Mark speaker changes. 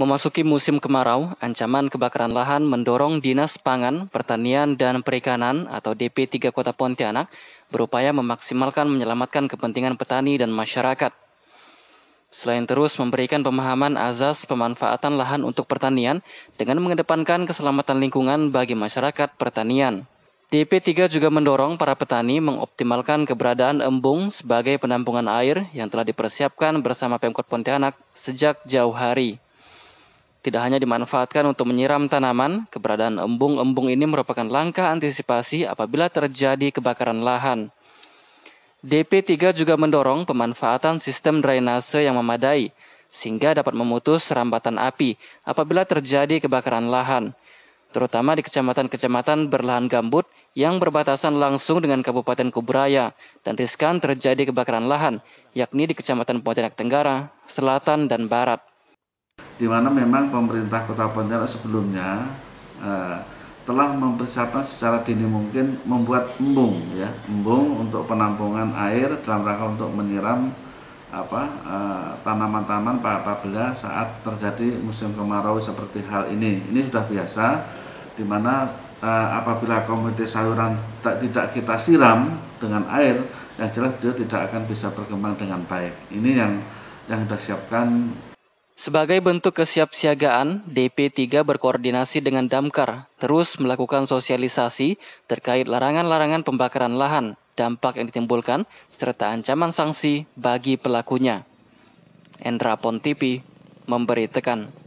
Speaker 1: Memasuki musim kemarau, ancaman kebakaran lahan mendorong Dinas Pangan, Pertanian, dan Perikanan atau DP3 Kota Pontianak berupaya memaksimalkan menyelamatkan kepentingan petani dan masyarakat. Selain terus memberikan pemahaman azas pemanfaatan lahan untuk pertanian dengan mengedepankan keselamatan lingkungan bagi masyarakat pertanian. DP3 juga mendorong para petani mengoptimalkan keberadaan embung sebagai penampungan air yang telah dipersiapkan bersama Pemkot Pontianak sejak jauh hari. Tidak hanya dimanfaatkan untuk menyiram tanaman, keberadaan embung-embung ini merupakan langkah antisipasi apabila terjadi kebakaran lahan. DP3 juga mendorong pemanfaatan sistem drainase yang memadai, sehingga dapat memutus rambatan api apabila terjadi kebakaran lahan terutama di kecamatan-kecamatan berlahan gambut yang berbatasan langsung dengan Kabupaten Kuburaya dan riskan terjadi kebakaran lahan, yakni di Kecamatan Pontianak Tenggara, Selatan, dan Barat.
Speaker 2: Di mana memang pemerintah Kota Pontianak sebelumnya eh, telah mempersiapkan secara dini mungkin membuat embung ya, embung untuk penampungan air dalam rangka untuk menyiram apa eh, tanaman-tanaman eh, pak apabila saat terjadi musim kemarau seperti hal ini. Ini sudah biasa mana uh, apabila komite sayuran tak, tidak kita siram dengan air yang jelas dia tidak akan bisa berkembang dengan baik ini yang yang sudah siapkan
Speaker 1: sebagai bentuk kesiapsiagaan, DP3 berkoordinasi dengan Damkar, terus melakukan sosialisasi terkait larangan-larangan pembakaran lahan, dampak yang ditimbulkan, serta ancaman sanksi bagi pelakunya. Endra Pontipi memberi tekan.